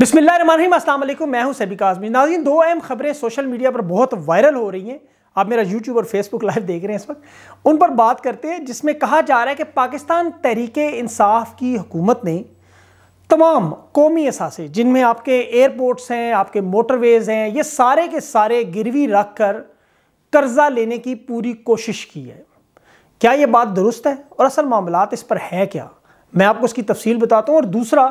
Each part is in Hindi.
बिसमीम अल्लाम मैं हूं सबिका आजमी नाजीन दो अहम खबरें सोशल मीडिया पर बहुत वायरल हो रही हैं आप मेरा यूट्यूब और फेसबुक लाइव देख रहे हैं इस वक्त उन पर बात करते हैं जिसमें कहा जा रहा है कि पाकिस्तान तहरीक इंसाफ की हुकूमत ने तमाम कौमी असासे जिनमें आपके एयरपोर्ट्स हैं आपके मोटरवेज़ हैं ये सारे के सारे गिरवी रख कर कर्ज़ा लेने की पूरी कोशिश की है क्या ये बात दुरुस्त है और असल मामला इस पर है क्या मैं आपको उसकी तफसील बताता हूँ और दूसरा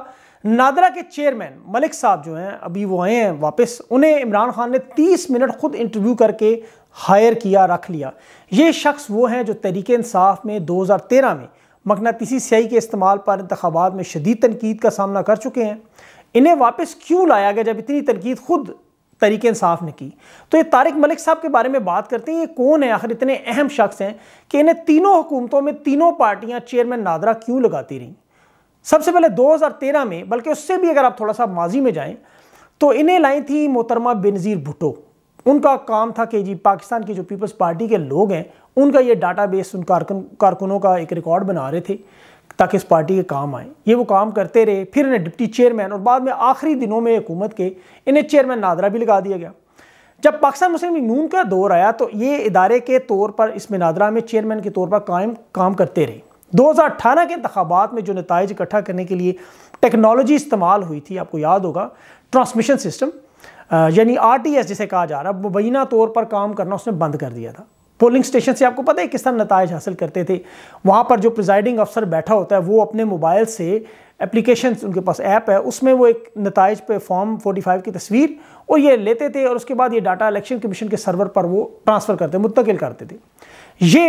नादरा के चेयरमैन मलिक साहब जो हैं अभी वो आए हैं वापस उन्हें इमरान खान ने 30 मिनट खुद इंटरव्यू करके हायर किया रख लिया ये शख्स वो हैं जो तहरीक इंसाफ में 2013 में मकनातीसी स्याही के इस्तेमाल पर इंतबात में शदीद तनकीद का सामना कर चुके हैं इन्हें वापस क्यों लाया गया जब इतनी तनकीद खुद तरीके इंसाफ ने की तो ये तारिक मलिक साहब के बारे में बात करते हैं ये कौन है आखिर इतने अहम शख्स हैं कि इन्हें तीनों हुकूमतों में तीनों पार्टियाँ चेयरमैन नादरा क्यों लगाती रहीं सबसे पहले 2013 में बल्कि उससे भी अगर आप थोड़ा सा माजी में जाएं तो इन्हें लाई थी मोहतरमा बेनज़ीर भुटो उनका काम था कि जी पाकिस्तान की जो पीपल्स पार्टी के लोग हैं उनका ये डाटाबेस उन कारकुन कारकुनों का एक रिकॉर्ड बना रहे थे ताकि इस पार्टी के काम आए ये वो काम करते रहे फिर इन्हें डिप्टी चेयरमैन और बाद में आखिरी दिनों में हुकूमत के इन्हें चेयरमैन नादरा भी लगा दिया गया जब पाकिस्तान मुस्लिम लीग नून का दौर आया तो ये इदारे के तौर पर इसमें नादरा में चेयरमैन के तौर पर कायम काम करते रहे 2018 के इंतबात में जो नतज इकट्ठा करने के लिए टेक्नोलॉजी इस्तेमाल हुई थी आपको याद होगा ट्रांसमिशन सिस्टम यानी आर जिसे कहा जा रहा है मुबैना तौर पर काम करना उसने बंद कर दिया था पोलिंग स्टेशन से आपको पता है किस तरह नतज हासिल करते थे वहाँ पर जो प्रिजाइडिंग अफसर बैठा होता है वो अपने मोबाइल से एप्लीकेशन उनके पास ऐप है उसमें वो एक नतज पे फॉर्म 45 की तस्वीर और ये लेते थे और उसके बाद ये डाटा इलेक्शन कमीशन के सर्वर पर वो ट्रांसफ़र करते मुंतकिल करते थे ये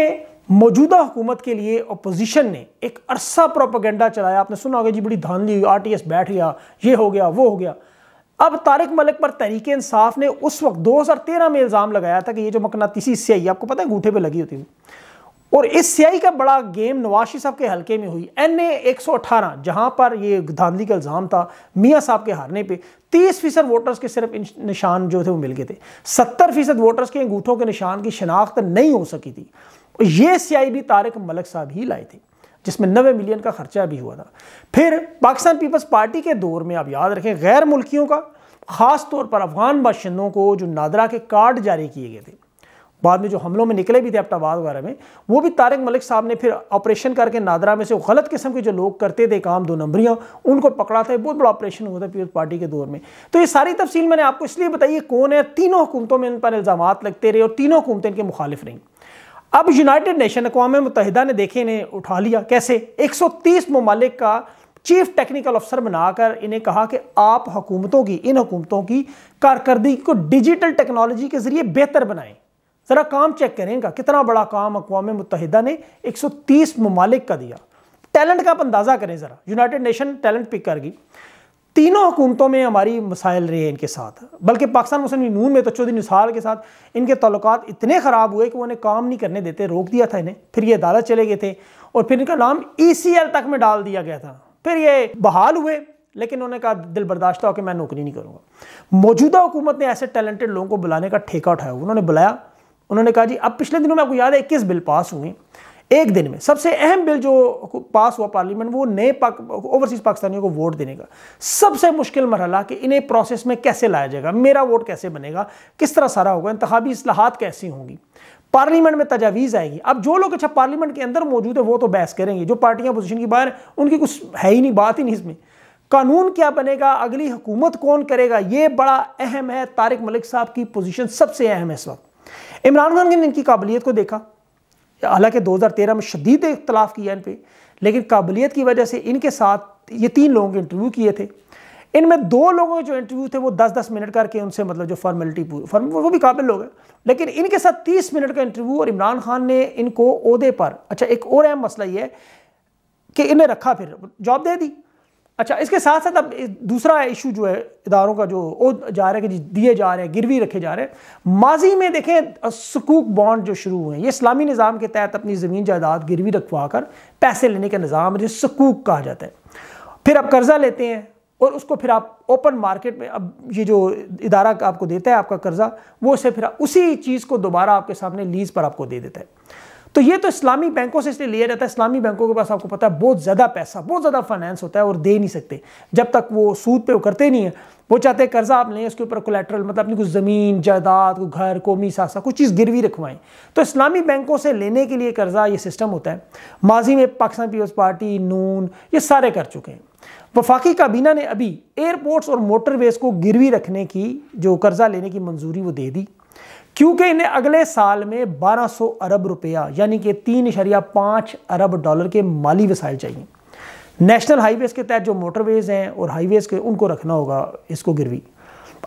मौजूदा हुकूमत के लिए अपोजिशन ने एक अरसा प्रोपागेंडा चलाया आपने सुना होगा जी बड़ी धांधली हुई आर टी एस बैठ गया ये हो गया वो हो गया अब तारिक मलिक पर तहरीक इंसाफ ने उस वक्त 2013 में इल्ज़ाम लगाया था कि ये जो मकनातीसी सियाई आपको पता है गूठे पे लगी होती थी और इस सियाई का बड़ा गेम नवाशी साहब के हलके में हुई एन ए एक सौ अठारह जहाँ पर ये धांधली का इल्ज़ाम था मियाँ साहब के हारने पे तीस फीसद वोटर्स के सिर्फ निशान जो थे वो मिल गए थे सत्तर फीसद वोटर्स के अंगूठों के निशान की शनाख्त नहीं हो सकी थी और ये सीआईबी तारक मलक साहब ही लाए थे जिसमें नबे मिलियन का खर्चा भी हुआ था फिर पाकिस्तान पीपल्स पार्टी के दौर में आप याद रखें गैर मुल्कियों का ख़ास तौर पर अफगान बाशिंदों को जो नादरा के कार्ड जारी किए गए थे बाद में जो हमलों में निकले भी थे अपटाबाद वगैरह में वो भी तारक मलिक साहब ने फिर ऑपरेशन करके नादरा में से गलत किस्म के जो लोग करते थे काम दो नंबरियाँ उनको पकड़ा था बहुत बड़ा ऑपरेशन हुआ था पीपल्स पार्टी के दौर में तो ये सारी तफसील मैंने आपको इसलिए बताई कौन है तीनों हुकूमतों में इन पर इल्ज़ाम लगते रहे और तीनों हुकूमतें इनके मुखालिफ रहीं अब यूनाइटेड नेशन अकवा मुतहदा ने देखे इन्हें उठा लिया कैसे 130 ममालिक का चीफ टेक्निकल अफसर बनाकर इन्हें कहा कि आप हुकूमतों की इन हुकूमतों की कारकर्दगी को डिजिटल टेक्नोलॉजी के ज़रिए बेहतर बनाएं ज़रा काम चेक करें कितना बड़ा काम अकवा मुतहदा ने 130 ममालिक का दिया टैलेंट का आप अंदाज़ा करें ज़रा यूनाइटेड नेशन टैलेंट पिक कर गई तीनों हुकूमतों में हमारी मसाइल रहे इनके साथ बल्कि पाकिस्तान मुस्लिम नून में तो चौधरी निसार के साथ इनके तल्लक इतने ख़राब हुए कि उन्हें काम नहीं करने देते रोक दिया था इन्हें फिर ये अदालत चले गए थे और फिर इनका नाम ई सी एल तक में डाल दिया गया था फिर ये बहाल हुए लेकिन उन्होंने कहा दिल बर्दाश्त कि मैं नौकरी नहीं करूँगा मौजूदा हुकूमत ने ऐसे टैलेंटेड लोगों को बुलाने का ठेका उठाया उन्होंने बुलाया उन्होंने कहा जी अब पिछले दिनों में आपको याद है इक्कीस बिल पास हुए एक दिन में सबसे अहम बिल जो पास हुआ पार्लियामेंट वो नए पाक, ओवरसीज पाकिस्तानियों को वोट देने का सबसे मुश्किल मरहला कि इन्हें प्रोसेस में कैसे लाया जाएगा मेरा वोट कैसे बनेगा किस तरह सारा होगा इंतबी असलाहत कैसी होंगी पार्लियामेंट में तजावीज़ आएगी अब जो लोग अच्छा पार्लियामेंट के अंदर मौजूद है वो तो बहस करेंगे जो पार्टियां पोजिशन की बाहर उनकी कुछ है ही नहीं बात ही नहीं इसमें कानून क्या बनेगा अगली हुकूमत कौन करेगा ये बड़ा अहम है तारिक मलिक साहब की पोजीशन सबसे अहम है इस वक्त इमरान खान ने इनकी काबिलियत को देखा हालांकि 2013 में शदीद इख्तलाफ किया इन पर लेकिन काबिलियत की वजह से इनके साथ ये तीन लोगों के इंटरव्यू किए थे इनमें दो लोगों के जो इंटरव्यू थे वो 10-10 मिनट करके उनसे मतलब जो फॉर्मेलिटी पूरी फॉर्म वो भी काबिल लोग हैं लेकिन इनके साथ 30 मिनट का इंटरव्यू और इमरान खान ने इनको अहदे पर अच्छा एक और अहम मसला ये है कि इन्हें रखा फिर जॉब दे दी अच्छा इसके साथ साथ अब दूसरा इशू जो है इदारों का जो वो जा रहा है कि दिए जा रहे हैं गिरवी रखे जा रहे हैं माजी में देखें सकूक बॉन्ड जो शुरू हुए हैं ये इस्लामी निज़ाम के तहत अपनी ज़मीन जायदाद गिरवी रखवा कर पैसे लेने का निज़ाम जो सकूक कहा जाता है फिर आप कर्ज़ा लेते हैं और उसको फिर आप ओपन मार्केट में अब ये जो इदारा आपको देता है आपका कर्ज़ा वो उसे फिर उसी चीज़ को दोबारा आपके सामने लीज़ पर आपको दे देता है तो ये तो इस्लामी बैंकों से इसलिए लिया जाता है इस्लामी बैंकों के पास आपको पता है बहुत ज़्यादा पैसा बहुत ज़्यादा फाइनेंस होता है और दे नहीं सकते जब तक वो सूद पे वो करते नहीं है वो चाहते हैं कर्जा आप लें उसके ऊपर कोलेट्रल मतलब अपनी कुछ ज़मीन जायदाद को घर कौमी सासा कुछ चीज़ गिरवी रखवाएं तो इस्लामी बैंकों से लेने के लिए कर्जा ये सिस्टम होता है माजी में पाकिस्तान पीपल्स पार्टी नून ये सारे कर चुके हैं वफाकी काबीना ने अभी एयरपोर्ट्स और मोटरवेज को गिरवी रखने की जो कर्जा लेने की मंजूरी वो दे दी क्योंकि इन्हें अगले साल में 1200 अरब रुपया यानी कि तीन इशरिया पाँच अरब डॉलर के माली वसाइल चाहिए नेशनल हाईवेज़ के तहत जो मोटरवेज़ हैं और हाईवेज़ के उनको रखना होगा इसको गिरवी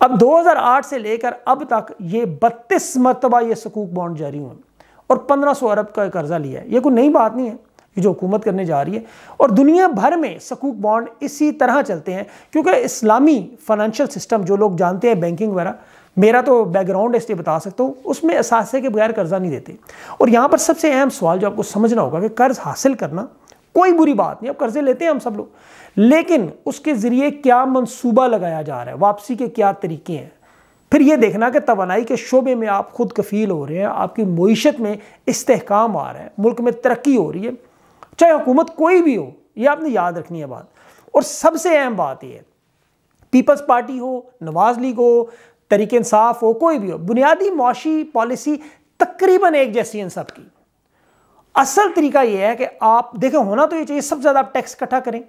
अब 2008 से लेकर अब तक ये बत्तीस मरतबा ये सकूक बॉन्ड जारी हुए और 1500 अरब का कर्जा लिया है ये कोई नई बात नहीं है ये जो हुकूमत करने जा रही है और दुनिया भर में सकूक बॉन्ड इसी तरह चलते हैं क्योंकि इस्लामी फाइनेंशियल सिस्टम जो लोग जानते हैं बैंकिंग वगैरह मेरा तो बैकग्राउंड है इसलिए बता सकता हूँ उसमें असासे के बगैर कर्ज़ा नहीं देते और यहाँ पर सबसे अहम सवाल जो आपको समझना होगा कि कर्ज़ हासिल करना कोई बुरी बात नहीं अब कर्ज़े लेते हैं हम सब लोग लेकिन उसके ज़रिए क्या मनसूबा लगाया जा रहा है वापसी के क्या तरीके हैं फिर ये देखना कि तोानाई के शोबे में आप खुद कफील हो रहे हैं आपकी मीशत में इस्तेकाम आ रहा है मुल्क में तरक्की हो रही है चाहे हुकूमत कोई भी हो ये आपने याद रखनी है बात और सबसे अहम बात यह पीपल्स पार्टी हो नवाज लीग हो तरीके इंसाफ हो कोई भी हो बुनियादी मुआशी पॉलिसी तकरीबन एक जैसी है इन सब की असल तरीका यह है कि आप देखें होना तो ये चाहिए सबसे ज़्यादा आप टैक्स इकट्ठा करें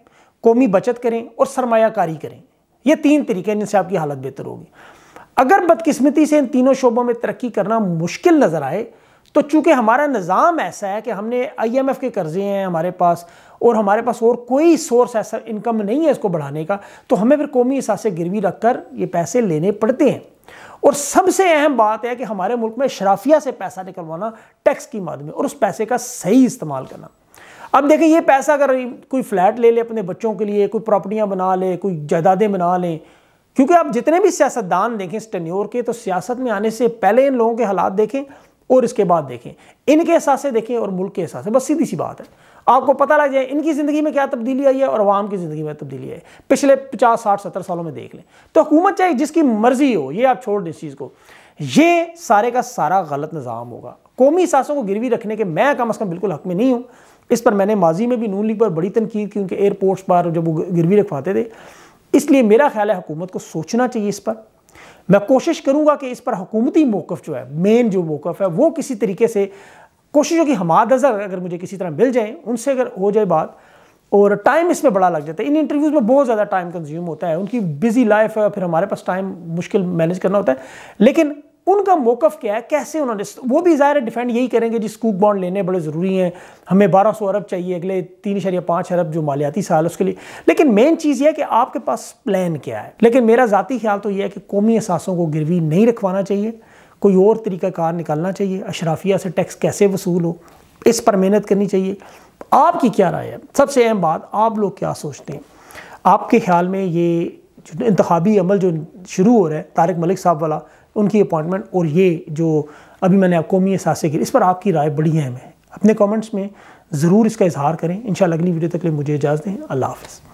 कौमी बचत करें और सरमाकारी करें ये तीन तरीके जिनसे आपकी हालत बेहतर होगी अगर बदकिस्मती से इन तीनों शोबों में तरक्की करना मुश्किल नज़र आए तो चूंकि हमारा निज़ाम ऐसा है कि हमने आईएमएफ के कर्जे हैं हमारे पास और हमारे पास और कोई सोर्स ऐसा इनकम नहीं है इसको बढ़ाने का तो हमें फिर कौमी हिसाब से गिरवी रख कर ये पैसे लेने पड़ते हैं और सबसे अहम बात है कि हमारे मुल्क में शराफिया से पैसा निकलवाना टैक्स की मद में और उस पैसे का सही इस्तेमाल करना अब देखें ये पैसा अगर कोई फ्लैट ले ले अपने बच्चों के लिए कोई प्रॉपर्टियाँ बना ले कोई जायदादें बना लें क्योंकि आप जितने भी सियासतदान देखें इस के तो सियासत में आने से पहले इन लोगों के हालात देखें और इसके बाद देखें इनके हिसाब से देखें और मुल्क के हिसाब से बस सीधी सी बात है आपको पता लग जाए इनकी ज़िंदगी में क्या तब्दीली आई है और आवाम की ज़िंदगी में तब्दीली आई है पिछले पचास साठ सत्तर सालों में देख लें तो हुकूमत चाहे जिसकी मर्जी हो ये आप छोड़ दें इस चीज़ को ये सारे का सारा गलत निज़ाम होगा कौमी सासों को गिरवी रखने के मैं कम अज़ कम बिल्कुल हक में नहीं हूँ इस पर मैंने माजी में भी नून लीग पर बड़ी तनकीद की उनके एयरपोर्ट्स पर जब वो गिरवी रखवाते थे इसलिए मेरा ख्याल है हुकूमत को सोचना चाहिए इस पर मैं कोशिश करूंगा कि इस पर हुकूमती मौकफ जो है मेन जो मौकफ है वो किसी तरीके से कोशिश होगी हमाद नज़र अगर मुझे किसी तरह मिल जाए उनसे अगर हो जाए बात और टाइम इसमें बड़ा लग जाता है इन इंटरव्यूज़ में बहुत ज़्यादा टाइम कंज्यूम होता है उनकी बिज़ी लाइफ है फिर हमारे पास टाइम मुश्किल मैनेज करना होता है लेकिन उनका मौकफ क्या है कैसे उन्होंने वो भी ज़ाहिर है डिफेंड यही करेंगे जी स्कूक बॉन्ड लेने बड़े ज़रूरी हैं हमें 1200 अरब चाहिए अगले तीन शर या पाँच अरब जो मालियाती साल उसके लिए लेकिन मेन चीज़ यह है कि आपके पास प्लान क्या है लेकिन मेरा ज़ाती ख्याल तो यह है कि कौमी असासों को गिरवी नहीं रखवाना चाहिए कोई और तरीक़ाकार निकालना चाहिए अशराफिया से टैक्स कैसे वसूल हो इस पर मेहनत करनी चाहिए आपकी क्या राय है सबसे अहम बात आप लोग क्या सोचते हैं आपके ख्याल में ये इंतबी अमल जो शुरू हो रहा है तारक मलिक साहब वाला उनकी अपॉइंटमेंट और ये जो अभी मैंने कौमी सासेगिर इस पर आपकी राय बड़ी अहम है अपने कॉमेंट्स में ज़रूर इसका इजहार करें इन अगली वीडियो तक लिए मुझे इजाज़त दें अल्लाह हाफ़